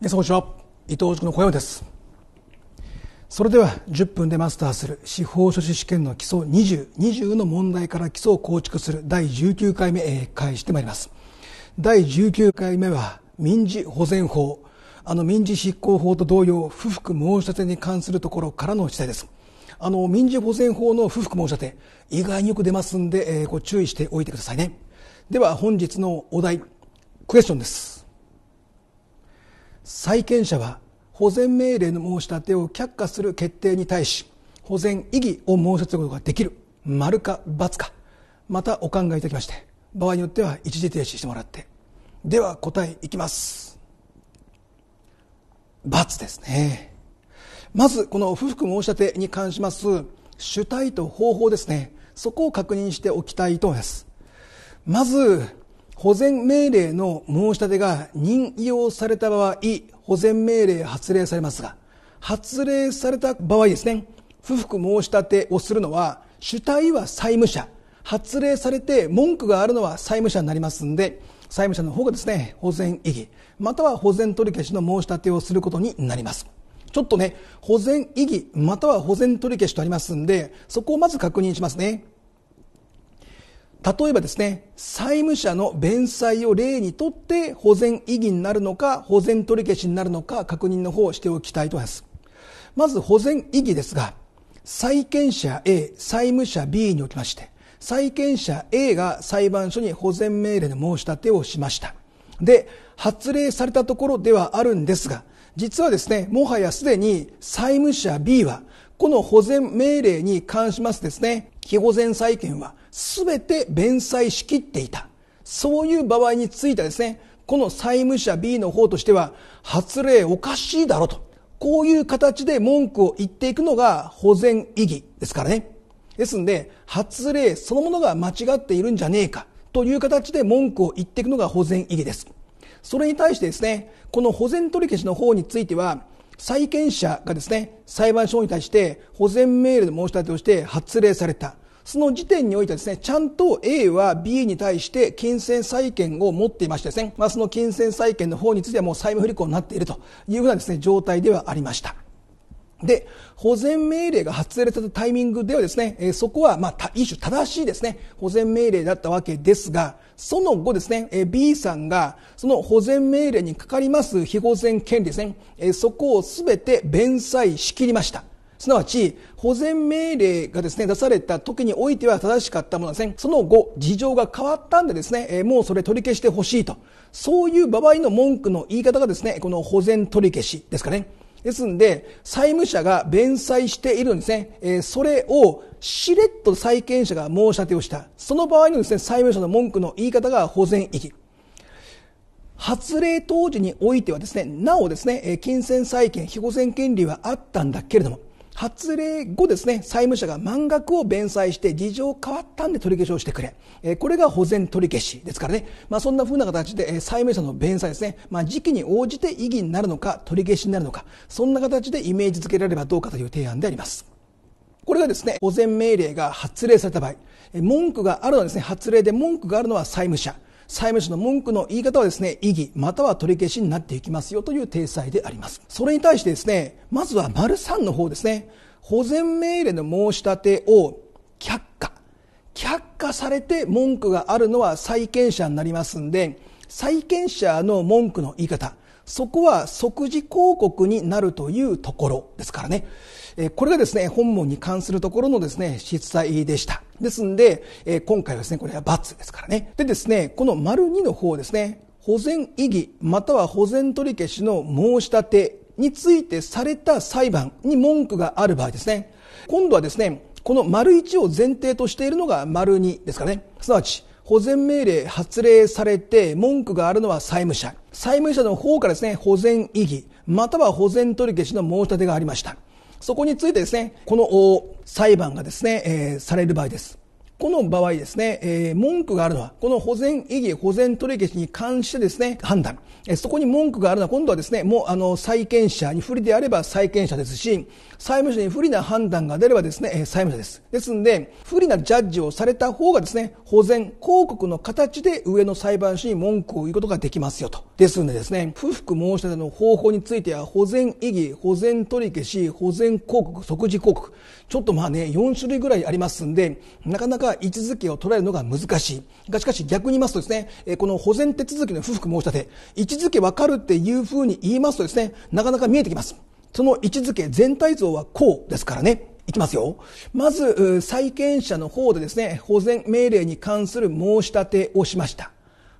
皆さんこんにちは伊藤塾の小山ですそれでは10分でマスターする司法書士試験の基礎2020 20の問題から基礎を構築する第19回目、え開始してまいります第19回目は民事保全法あの民事執行法と同様不服申し立てに関するところからの記載ですあの民事保全法の不服申し立て意外によく出ますんで、えー、ご注意しておいてくださいねでは本日のお題クエスチョンです債権者は保全命令の申し立てを却下する決定に対し保全異議を申し立てることができる丸か×かまたお考えいただきまして場合によっては一時停止してもらってでは答えいきます×ですねまずこの不服申し立てに関します主体と方法ですねそこを確認しておきたいと思いますまず保全命令の申し立てが任用された場合、保全命令発令されますが、発令された場合ですね、不服申し立てをするのは、主体は債務者、発令されて文句があるのは債務者になりますんで、債務者の方がですね、保全異議、または保全取り消しの申し立てをすることになります。ちょっとね、保全異議、または保全取り消しとありますんで、そこをまず確認しますね。例えばですね、債務者の弁済を例にとって保全異議になるのか、保全取り消しになるのか、確認の方をしておきたいと思います。まず保全異議ですが、債権者 A、債務者 B におきまして、債権者 A が裁判所に保全命令の申し立てをしました。で、発令されたところではあるんですが、実はですね、もはやすでに債務者 B は、この保全命令に関しますですね、非保全債権は全て弁済しきっていた。そういう場合についてはですね、この債務者 B の方としては、発令おかしいだろと。こういう形で文句を言っていくのが保全意義ですからね。ですんで、発令そのものが間違っているんじゃねえかという形で文句を言っていくのが保全意義です。それに対してですね、この保全取り消しの方については、債権者がですね、裁判所に対して保全命令の申し立てをして発令された。その時点においてですね、ちゃんと A は B に対して金銭債権を持っていましてですね、まあ、その金銭債権の方についてはもう債務不履行になっているというふうなですね、状態ではありました。で、保全命令が発令されたタイミングではですね、えー、そこは、まあ、一種正しいですね、保全命令だったわけですが、その後ですね、えー、B さんが、その保全命令にかかります非保全権利ですね、えー、そこをすべて弁済しきりました。すなわち、保全命令がですね、出された時においては正しかったものですね、その後、事情が変わったんでですね、えもうそれ取り消してほしいと。そういう場合の文句の言い方がですね、この保全取り消しですかね。ですんで、債務者が弁済しているんですね、えそれをしれっと債権者が申し立てをした。その場合のですね、債務者の文句の言い方が保全意義。発令当時においてはですね、なおですね、金銭債権、非保全権利はあったんだけれども、発令後ですね、債務者が満額を弁済して事情変わったんで取り消しをしてくれ。えこれが保全取り消しですからね。まあそんな風な形で、え債務者の弁済ですね、まあ時期に応じて意義になるのか、取り消しになるのか、そんな形でイメージ付けられればどうかという提案であります。これがですね、保全命令が発令された場合、え文句があるのはですね、発令で文句があるのは債務者。債務者の文句の言い方はですね、異議、または取り消しになっていきますよという体裁であります。それに対してですね、まずは丸3の方ですね、保全命令の申し立てを却下。却下されて文句があるのは債権者になりますんで、債権者の文句の言い方、そこは即時広告になるというところですからね。これがですね、本文に関するところのですね、失態でした。ですんで、えー、今回はですね、これは×ですからね。でですね、この丸2の方ですね、保全意義または保全取り消しの申し立てについてされた裁判に文句がある場合ですね。今度はですね、この丸1を前提としているのが丸2ですからね。すなわち、保全命令発令されて文句があるのは債務者。債務者の方からですね、保全意義、または保全取り消しの申し立てがありました。そこについてですね、この裁判がですね、えー、される場合です。この場合ですね、えー、文句があるのは、この保全意義、保全取消に関してですね、判断。えー、そこに文句があるのは、今度はですね、もう、あの、債権者に不利であれば債権者ですし、債務者に不利な判断が出ればですね、えー、債務者です。ですんで、不利なジャッジをされた方がですね、保全、広告の形で上の裁判所に文句を言うことができますよと。ですんでですね、不服申し立ての方法については、保全意義、保全取消し、保全広告、即時広告。ちょっとまあね、4種類ぐらいありますんで、なかなかは位置づけを捉えるのが難しいがしかし逆に言いますとですねこの保全手続きの不服申し立て位置づけ分かるっていうふうに言いますとですねなかなか見えてきますその位置づけ全体像はこうですからねいきますよ。まず、債権者の方でですね、保全命令に関する申し立てをしました。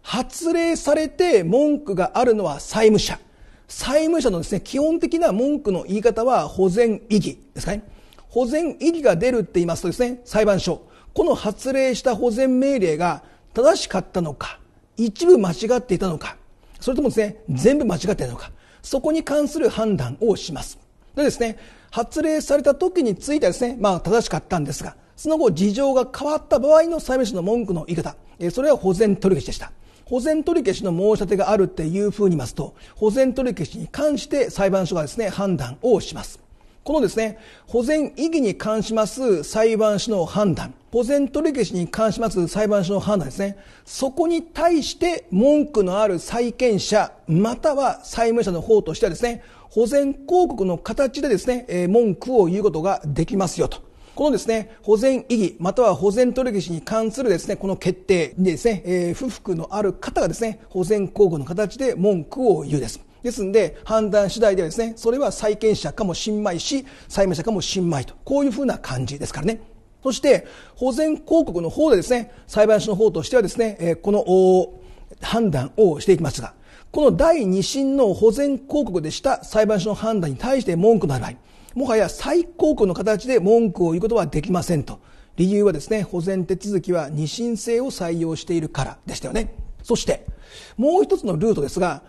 発令されて文句があるのは債務者。債務者のですね、基本的な文句の言い方は保全意義ですかね。保全意義が出るって言いますとですね、裁判所。この発令した保全命令が正しかったのか、一部間違っていたのか、それともですね、全部間違っていたのか、そこに関する判断をします。でですね、発令された時についてはですね、まあ正しかったんですが、その後事情が変わった場合の裁判所の文句の言い方、それは保全取り消しでした。保全取り消しの申し立てがあるっていうふうに言いますと、保全取り消しに関して裁判所がですね、判断をします。このですね、保全意義に関します裁判所の判断、保全取り消しに関します裁判所の判断ですね。そこに対して文句のある債権者、または債務者の方としてはですね、保全広告の形でですね、えー、文句を言うことができますよと。このですね、保全意義、または保全取り消しに関するですね、この決定にですね、えー、不服のある方がですね、保全広告の形で文句を言うです。ですんで、判断次第ではですね、それは債権者かもしんまいし、債務者かもしんまいと、こういうふうな感じですからね。そして、保全広告の方でですね、裁判所の方としてはですね、この判断をしていきますが、この第2審の保全広告でした裁判所の判断に対して文句のある場合、もはや再広告の形で文句を言うことはできませんと。理由はですね、保全手続きは二審制を採用しているからでしたよね。そして、もう一つのルートですが、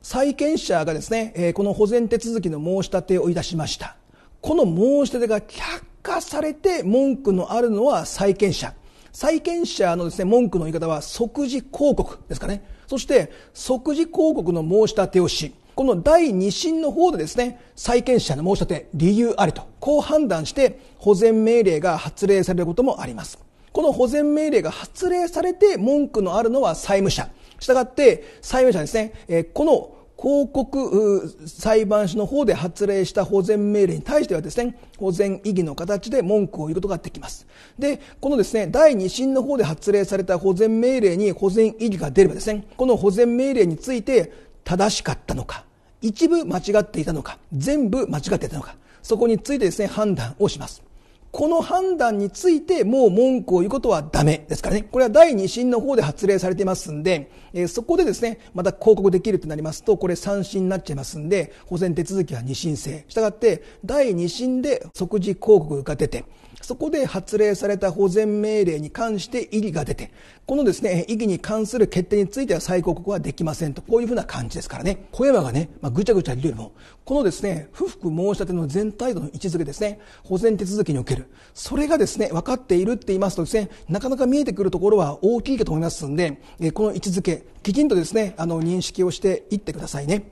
債権者がですね、この保全手続きの申し立てをいたしました。この申し立てが却化されて文句のあるのは債権者。債権者のですね、文句の言い方は即時広告ですかね。そして、即時広告の申し立てをし、この第2審の方でですね、債権者の申し立て、理由ありと、こう判断して、保全命令が発令されることもあります。この保全命令が発令されて文句のあるのは債務者。したがって、債務者ですね、えこの広告裁判所の方で発令した保全命令に対してはですね、保全異議の形で文句を言うことができます。で、このですね、第2審の方で発令された保全命令に保全異議が出ればですね、この保全命令について正しかったのか、一部間違っていたのか、全部間違っていたのか、そこについてですね、判断をします。この判断についてもう文句を言うことはダメですからね。これは第二審の方で発令されていますんで、えー、そこでですね、また広告できるとなりますと、これ三審になっちゃいますんで、保全手続きは二審制。したがって、第二審で即時広告が出て、そこで発令された保全命令に関して異議が出て、このですね、異議に関する決定については再広告はできませんと、こういうふうな感じですからね、小山がね、まあ、ぐちゃぐちゃ言うよりも、このですね、不服申し立ての全体度の位置づけですね、保全手続きにおける、それがですね、分かっているって言いますとですね、なかなか見えてくるところは大きいかと思いますんで、えこの位置づけ、きちんとですね、あの、認識をしていってくださいね。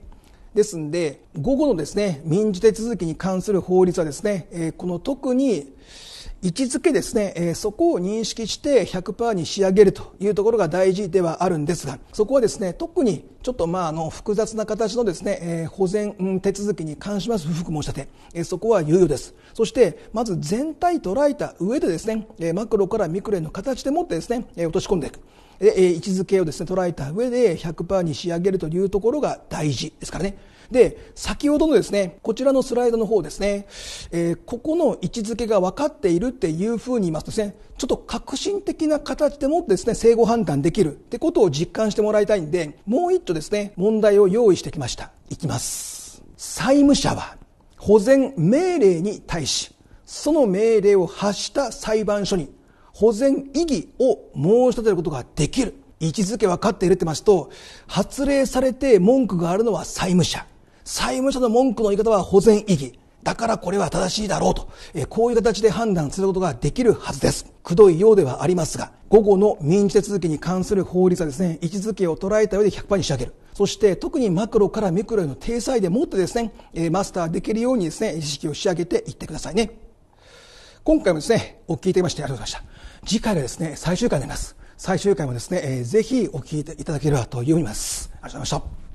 ですんで、午後のですね、民事手続きに関する法律はですね、えこの特に、位置づけですね、えー、そこを認識して100%に仕上げるというところが大事ではあるんですが、そこはですね、特にちょっとまああの複雑な形のですね、えー、保全手続きに関します不服申し立て、えー、そこは猶予です。そして、まず全体捉えた上でですね、えー、マクロからミクロへの形でもってですね、えー、落とし込んでいく。えー、位置づけをですね、捉えた上で100%に仕上げるというところが大事ですからね。で、先ほどのですね、こちらのスライドの方ですね、えー、ここの位置づけが分かっているっていうふうに言いますとですね、ちょっと革新的な形でもですね、整合判断できるってことを実感してもらいたいんで、もう一丁ですね、問題を用意してきました。いきます。債務者は保全命令に対し、その命令を発した裁判所に保全異議を申し立てることができる。位置づけ分かっているってますと、発令されて文句があるのは債務者。債務者の文句の言い方は保全意義。だからこれは正しいだろうと、えこういう形で判断することができるはずです。くどいようではありますが、午後の民事手続きに関する法律はですね、位置づけを捉えた上で100%に仕上げる。そして特にマクロからミクロへの体裁でもってですね、えマスターできるようにですね、意識を仕上げていってくださいね。今回もですね、お聞きいきましてありがとうございました。次回はですね、最終回になります。最終回もですね、えー、ぜひお聞いていただければと思います。ありがとうございました。